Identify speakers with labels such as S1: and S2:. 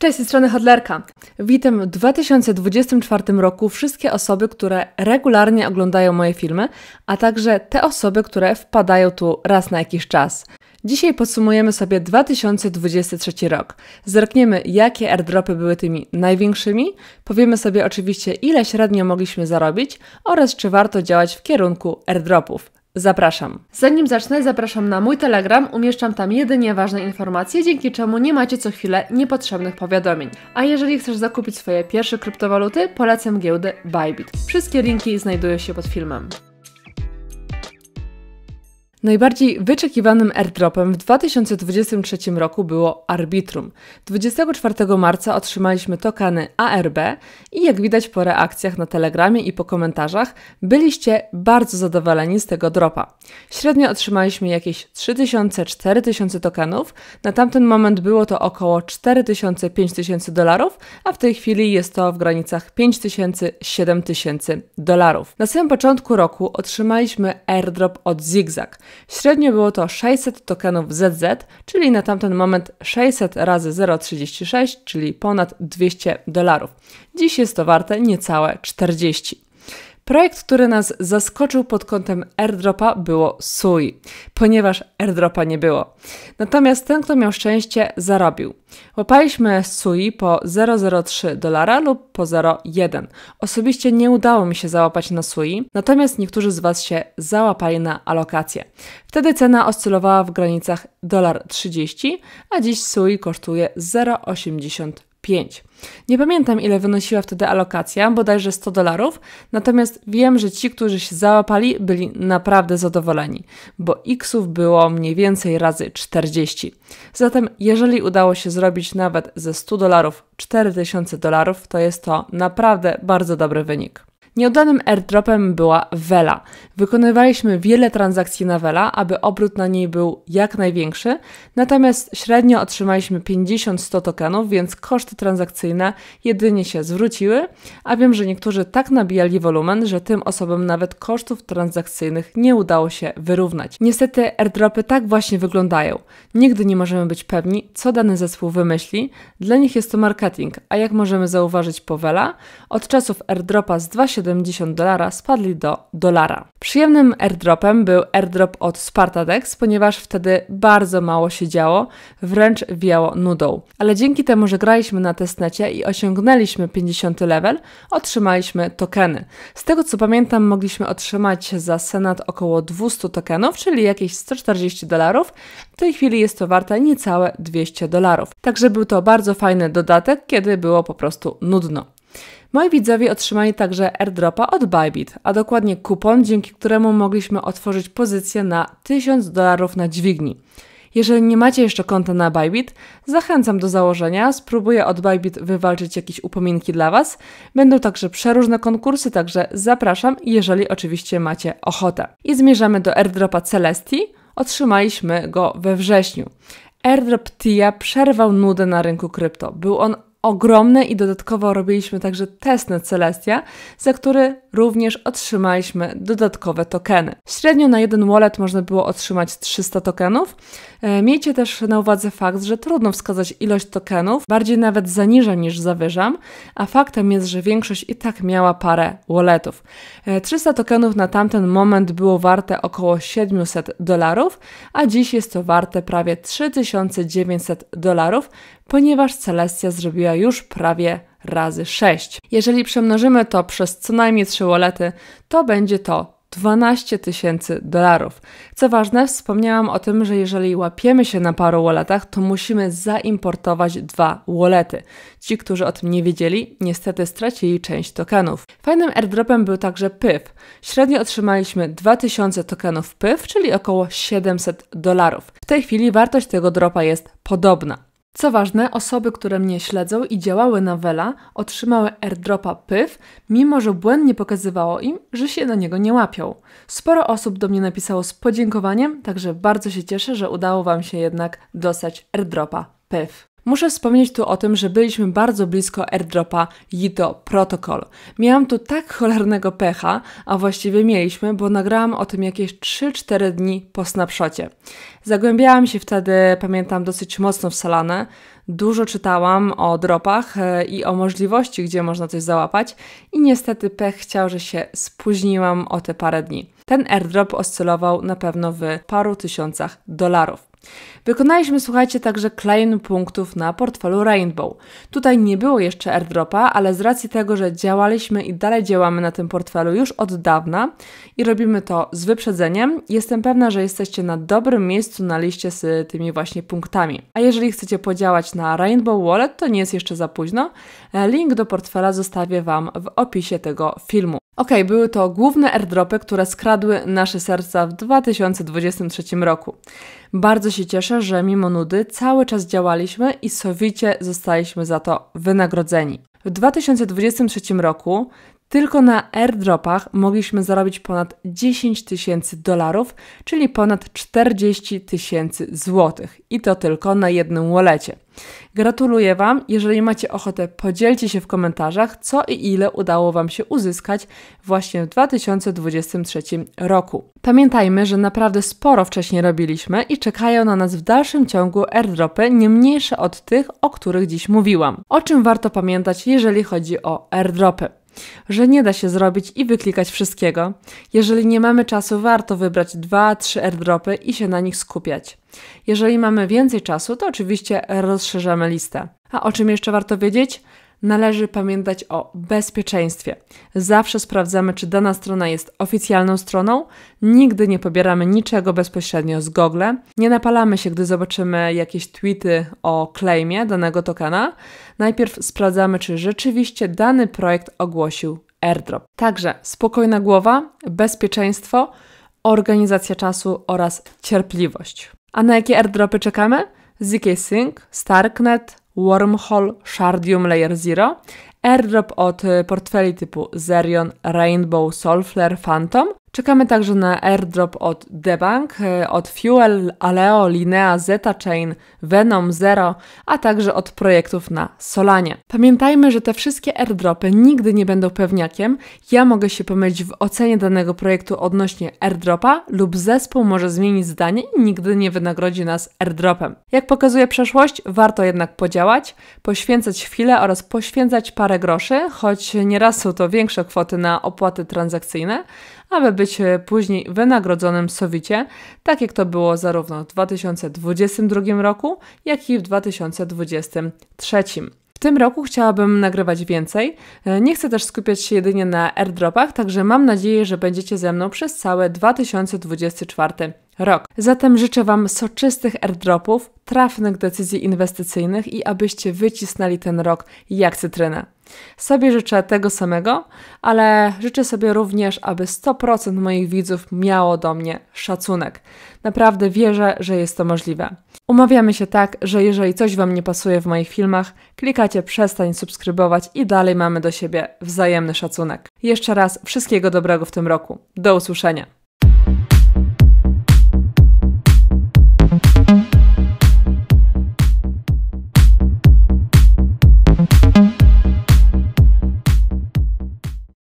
S1: Cześć, z strony Hodlerka. Witam w 2024 roku wszystkie osoby, które regularnie oglądają moje filmy, a także te osoby, które wpadają tu raz na jakiś czas. Dzisiaj podsumujemy sobie 2023 rok. Zerkniemy, jakie airdropy były tymi największymi, powiemy sobie oczywiście, ile średnio mogliśmy zarobić oraz czy warto działać w kierunku airdropów. Zapraszam. Zanim zacznę, zapraszam na mój Telegram. Umieszczam tam jedynie ważne informacje, dzięki czemu nie macie co chwilę niepotrzebnych powiadomień. A jeżeli chcesz zakupić swoje pierwsze kryptowaluty, polecam giełdę Bybit. Wszystkie linki znajdują się pod filmem. Najbardziej wyczekiwanym airdropem w 2023 roku było Arbitrum. 24 marca otrzymaliśmy tokeny ARB i jak widać po reakcjach na Telegramie i po komentarzach, byliście bardzo zadowoleni z tego dropa. Średnio otrzymaliśmy jakieś 3000-4000 tokenów, na tamten moment było to około 4000-5000 dolarów, a w tej chwili jest to w granicach 5000-7000 dolarów. Na samym początku roku otrzymaliśmy airdrop od Zigzag. Średnio było to 600 tokenów ZZ, czyli na tamten moment 600 razy 0,36, czyli ponad 200 dolarów. Dziś jest to warte niecałe 40. Projekt, który nas zaskoczył pod kątem airdropa było SUI, ponieważ airdropa nie było. Natomiast ten, kto miał szczęście, zarobił. Łapaliśmy SUI po 0,03 dolara lub po 0,1. Osobiście nie udało mi się załapać na SUI, natomiast niektórzy z Was się załapali na alokację. Wtedy cena oscylowała w granicach 1,30 30, a dziś SUI kosztuje 0,80 5. Nie pamiętam, ile wynosiła wtedy alokacja, bodajże 100 dolarów, natomiast wiem, że ci, którzy się załapali, byli naprawdę zadowoleni, bo xów było mniej więcej razy 40. Zatem, jeżeli udało się zrobić nawet ze 100 dolarów 4000 dolarów, to jest to naprawdę bardzo dobry wynik. Nieudanym airdropem była Vela. Wykonywaliśmy wiele transakcji na Vela, aby obrót na niej był jak największy, natomiast średnio otrzymaliśmy 50-100 tokenów, więc koszty transakcyjne jedynie się zwróciły, a wiem, że niektórzy tak nabijali wolumen, że tym osobom nawet kosztów transakcyjnych nie udało się wyrównać. Niestety airdropy tak właśnie wyglądają. Nigdy nie możemy być pewni, co dany zespół wymyśli. Dla nich jest to marketing, a jak możemy zauważyć po Vela, od czasów airdropa z 2.7 70 dolara spadli do dolara. Przyjemnym airdropem był airdrop od Spartadex, ponieważ wtedy bardzo mało się działo, wręcz wiało nudą. Ale dzięki temu, że graliśmy na testnecie i osiągnęliśmy 50 level, otrzymaliśmy tokeny. Z tego co pamiętam, mogliśmy otrzymać za Senat około 200 tokenów, czyli jakieś 140 dolarów. W tej chwili jest to warte niecałe 200 dolarów. Także był to bardzo fajny dodatek, kiedy było po prostu nudno. Moi widzowie otrzymali także airdropa od Bybit, a dokładnie kupon, dzięki któremu mogliśmy otworzyć pozycję na 1000 dolarów na dźwigni. Jeżeli nie macie jeszcze konta na Bybit, zachęcam do założenia. Spróbuję od Bybit wywalczyć jakieś upominki dla Was. Będą także przeróżne konkursy, także zapraszam, jeżeli oczywiście macie ochotę. I zmierzamy do airdropa Celestii. Otrzymaliśmy go we wrześniu. Airdrop TIA przerwał nudę na rynku krypto. Był on ogromny i dodatkowo robiliśmy także test na Celestia, za który również otrzymaliśmy dodatkowe tokeny. Średnio na jeden wallet można było otrzymać 300 tokenów. E, miejcie też na uwadze fakt, że trudno wskazać ilość tokenów, bardziej nawet zaniżam niż zawyżam, a faktem jest, że większość i tak miała parę walletów. 300 e, tokenów na tamten moment było warte około 700 dolarów, a dziś jest to warte prawie 3900 dolarów, ponieważ Celestia zrobiła już prawie razy 6. Jeżeli przemnożymy to przez co najmniej 3 wolety, to będzie to 12 tysięcy dolarów. Co ważne, wspomniałam o tym, że jeżeli łapiemy się na paru walletach, to musimy zaimportować dwa wallety. Ci, którzy o tym nie wiedzieli, niestety stracili część tokenów. Fajnym airdropem był także PYF. Średnio otrzymaliśmy 2000 tokenów PYF, czyli około 700 dolarów. W tej chwili wartość tego dropa jest podobna. Co ważne, osoby, które mnie śledzą i działały na Wela, otrzymały airdropa PYF, mimo że błędnie pokazywało im, że się na niego nie łapią. Sporo osób do mnie napisało z podziękowaniem, także bardzo się cieszę, że udało Wam się jednak dostać airdropa PYF. Muszę wspomnieć tu o tym, że byliśmy bardzo blisko airdropa Yido Protocol. Miałam tu tak cholernego pecha, a właściwie mieliśmy, bo nagrałam o tym jakieś 3-4 dni po snapshocie. Zagłębiałam się wtedy, pamiętam, dosyć mocno w Salanę, Dużo czytałam o dropach e, i o możliwości, gdzie można coś załapać, i niestety pech chciał, że się spóźniłam o te parę dni. Ten airdrop oscylował na pewno w paru tysiącach dolarów. Wykonaliśmy, słuchajcie, także claim punktów na portfelu Rainbow. Tutaj nie było jeszcze airdropa, ale z racji tego, że działaliśmy i dalej działamy na tym portfelu już od dawna i robimy to z wyprzedzeniem, jestem pewna, że jesteście na dobrym miejscu na liście z tymi właśnie punktami. A jeżeli chcecie podziałać na Rainbow Wallet, to nie jest jeszcze za późno. Link do portfela zostawię Wam w opisie tego filmu. Ok, były to główne airdropy, które skradły nasze serca w 2023 roku. Bardzo się cieszę, że mimo nudy cały czas działaliśmy i sowicie zostaliśmy za to wynagrodzeni. W 2023 roku tylko na airdropach mogliśmy zarobić ponad 10 tysięcy dolarów, czyli ponad 40 tysięcy złotych. I to tylko na jednym wolecie. Gratuluję Wam. Jeżeli macie ochotę, podzielcie się w komentarzach, co i ile udało Wam się uzyskać właśnie w 2023 roku. Pamiętajmy, że naprawdę sporo wcześniej robiliśmy i czekają na nas w dalszym ciągu airdropy nie mniejsze od tych, o których dziś mówiłam. O czym warto pamiętać, jeżeli chodzi o airdropy? że nie da się zrobić i wyklikać wszystkiego. Jeżeli nie mamy czasu, warto wybrać 2-3 airdropy i się na nich skupiać. Jeżeli mamy więcej czasu, to oczywiście rozszerzamy listę. A o czym jeszcze warto wiedzieć? należy pamiętać o bezpieczeństwie. Zawsze sprawdzamy, czy dana strona jest oficjalną stroną, nigdy nie pobieramy niczego bezpośrednio z Google, nie napalamy się, gdy zobaczymy jakieś tweety o claimie danego tokena. Najpierw sprawdzamy, czy rzeczywiście dany projekt ogłosił airdrop. Także spokojna głowa, bezpieczeństwo, organizacja czasu oraz cierpliwość. A na jakie airdropy czekamy? ZK Sync, Starknet, Wormhole Shardium Layer Zero airdrop od y, portfeli typu Zerion, Rainbow, Solflare, Phantom. Czekamy także na airdrop od Debank, y, od Fuel, Aleo, Linea, Zeta Chain, Venom, Zero, a także od projektów na Solanie. Pamiętajmy, że te wszystkie airdropy nigdy nie będą pewniakiem. Ja mogę się pomylić w ocenie danego projektu odnośnie airdropa lub zespół może zmienić zdanie i nigdy nie wynagrodzi nas airdropem. Jak pokazuje przeszłość, warto jednak podziałać, poświęcać chwilę oraz poświęcać parę parę groszy, choć nieraz są to większe kwoty na opłaty transakcyjne, aby być e, później wynagrodzonym sowicie, tak jak to było zarówno w 2022 roku, jak i w 2023. W tym roku chciałabym nagrywać więcej. E, nie chcę też skupiać się jedynie na airdropach, także mam nadzieję, że będziecie ze mną przez całe 2024 rok. Zatem życzę Wam soczystych airdropów, trafnych decyzji inwestycyjnych i abyście wycisnęli ten rok jak cytrynę. Sobie życzę tego samego, ale życzę sobie również, aby 100% moich widzów miało do mnie szacunek. Naprawdę wierzę, że jest to możliwe. Umawiamy się tak, że jeżeli coś Wam nie pasuje w moich filmach, klikacie przestań subskrybować i dalej mamy do siebie wzajemny szacunek. Jeszcze raz wszystkiego dobrego w tym roku. Do usłyszenia.